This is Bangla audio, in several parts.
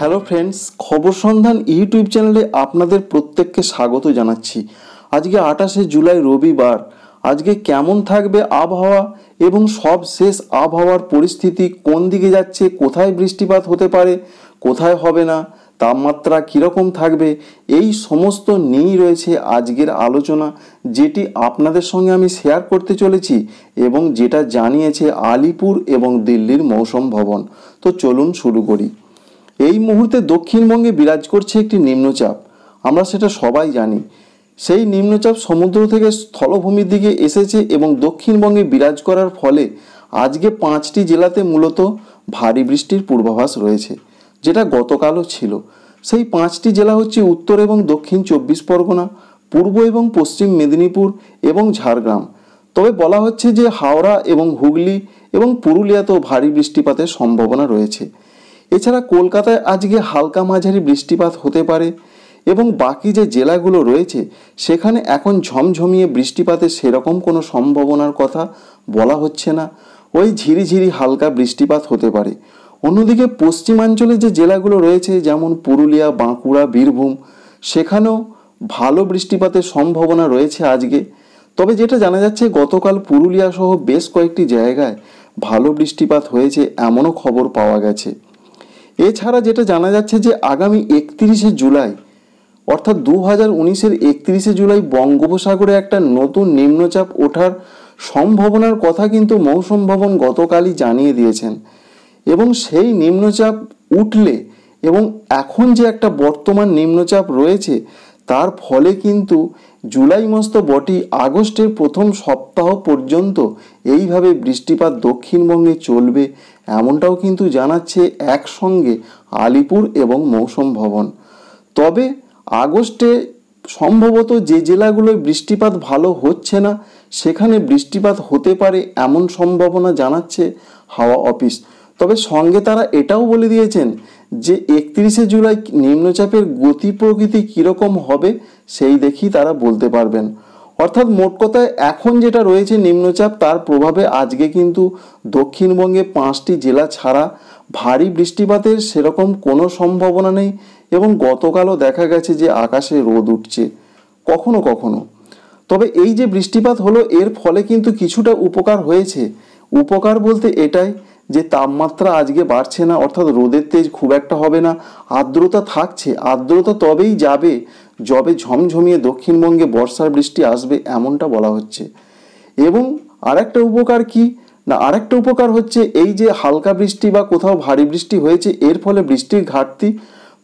হ্যালো ফ্রেন্ডস খবর সন্ধান ইউটিউব চ্যানেলে আপনাদের প্রত্যেককে স্বাগত জানাচ্ছি আজকে আঠাশে জুলাই রবিবার আজকে কেমন থাকবে আবহাওয়া এবং সব শেষ আবহাওয়ার পরিস্থিতি কোন দিকে যাচ্ছে কোথায় বৃষ্টিপাত হতে পারে কোথায় হবে না তাপমাত্রা কীরকম থাকবে এই সমস্ত নিয়েই রয়েছে আজকের আলোচনা যেটি আপনাদের সঙ্গে আমি শেয়ার করতে চলেছি এবং যেটা জানিয়েছে আলিপুর এবং দিল্লির মৌসম ভবন তো চলুন শুরু করি এই মুহূর্তে দক্ষিণবঙ্গে বিরাজ করছে একটি নিম্নচাপ আমরা সেটা সবাই জানি সেই নিম্নচাপ সমুদ্র থেকে স্থলভূমির দিকে এসেছে এবং দক্ষিণবঙ্গে বিরাজ করার ফলে আজকে পাঁচটি জেলাতে মূলত ভারী বৃষ্টির পূর্বাভাস রয়েছে যেটা গতকালও ছিল সেই পাঁচটি জেলা হচ্ছে উত্তর এবং দক্ষিণ চব্বিশ পরগনা পূর্ব এবং পশ্চিম মেদিনীপুর এবং ঝাড়গ্রাম তবে বলা হচ্ছে যে হাওড়া এবং হুগলি এবং পুরুলিয়াতেও ভারী বৃষ্টিপাতের সম্ভাবনা রয়েছে এছাড়া কলকাতায় আজকে হালকা মাঝারি বৃষ্টিপাত হতে পারে এবং বাকি যে জেলাগুলো রয়েছে সেখানে এখন ঝমঝমিয়ে বৃষ্টিপাতের সেরকম কোনো সম্ভাবনার কথা বলা হচ্ছে না ওই ঝিরিঝিরি হালকা বৃষ্টিপাত হতে পারে অন্যদিকে পশ্চিমাঞ্চলে যে জেলাগুলো রয়েছে যেমন পুরুলিয়া বাঁকুড়া বীরভূম সেখানেও ভালো বৃষ্টিপাতের সম্ভাবনা রয়েছে আজকে তবে যেটা জানা যাচ্ছে গতকাল পুরুলিয়া সহ বেশ কয়েকটি জায়গায় ভালো বৃষ্টিপাত হয়েছে এমনও খবর পাওয়া গেছে এছাড়া যেটা জানা যাচ্ছে যে আগামী একত্রিশে জুলাই অর্থাৎ দু হাজার উনিশের একত্রিশে জুলাই বঙ্গোপসাগরে একটা নতুন নিম্নচাপ ওঠার সম্ভাবনার কথা কিন্তু মৌসুম ভবন গতকালই জানিয়ে দিয়েছেন এবং সেই নিম্নচাপ উঠলে এবং এখন যে একটা বর্তমান নিম্নচাপ রয়েছে তার ফলে কিন্তু জুলাই মাস তো বটি আগস্টের প্রথম সপ্তাহ পর্যন্ত এইভাবে বৃষ্টিপাত দক্ষিণবঙ্গে চলবে এমনটাও কিন্তু জানাচ্ছে একসঙ্গে আলিপুর এবং মৌসুম ভবন তবে আগস্টে সম্ভবত যে জেলাগুলোয় বৃষ্টিপাত ভালো হচ্ছে না সেখানে বৃষ্টিপাত হতে পারে এমন সম্ভাবনা জানাচ্ছে হাওয়া অফিস তবে সঙ্গে তারা এটাও বলে দিয়েছেন যে একত্রিশে জুলাই নিম্নচাপের গতি প্রকৃতি কীরকম হবে সেই দেখেই তারা বলতে পারবেন অর্থাৎ মোট কথায় এখন যেটা রয়েছে নিম্নচাপ তার প্রভাবে আজকে কিন্তু দক্ষিণবঙ্গে পাঁচটি জেলা ছাড়া ভারী বৃষ্টিপাতের সেরকম কোনো সম্ভাবনা নেই এবং গতকালও দেখা গেছে যে আকাশে রোদ উঠছে কখনো কখনো তবে এই যে বৃষ্টিপাত হলো এর ফলে কিন্তু কিছুটা উপকার হয়েছে উপকার বলতে এটাই যে তাপমাত্রা আজকে বাড়ছে না অর্থাৎ রোদের তেজ খুব একটা হবে না আর্দ্রতা থাকছে আর্দ্রতা তবেই যাবে যবে ঝমঝমিয়ে দক্ষিণবঙ্গে বর্ষার বৃষ্টি আসবে এমনটা বলা হচ্ছে এবং আরেকটা উপকার কি না আরেকটা উপকার হচ্ছে এই যে হালকা বৃষ্টি বা কোথাও ভারী বৃষ্টি হয়েছে এর ফলে বৃষ্টির ঘাটতি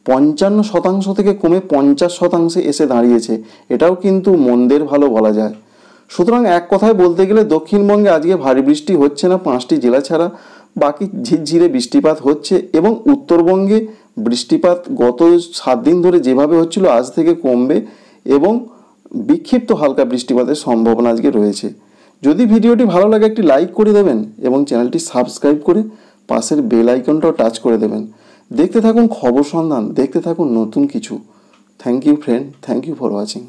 পঞ্চান্ন শতাংশ থেকে কমে পঞ্চাশ শতাংশে এসে দাঁড়িয়েছে এটাও কিন্তু মন্দের ভালো বলা যায় সুতরাং এক কথায় বলতে গেলে দক্ষিণবঙ্গে আজকে ভারী বৃষ্টি হচ্ছে না পাঁচটি জেলা ছাড়া বাকি ঝিরঝিরে বৃষ্টিপাত হচ্ছে এবং উত্তরবঙ্গে বৃষ্টিপাত গত সাত দিন ধরে যেভাবে হচ্ছিল আজ থেকে কমবে এবং বিক্ষিপ্ত হালকা বৃষ্টিপাতের সম্ভাবনা আজকে রয়েছে যদি ভিডিওটি ভালো লাগে একটি লাইক করে দেবেন এবং চ্যানেলটি সাবস্ক্রাইব করে পাশের বেল আইকনটাও টাচ করে দেবেন দেখতে থাকুন খবর সন্ধান দেখতে থাকুন নতুন কিছু thank you friend thank you for watching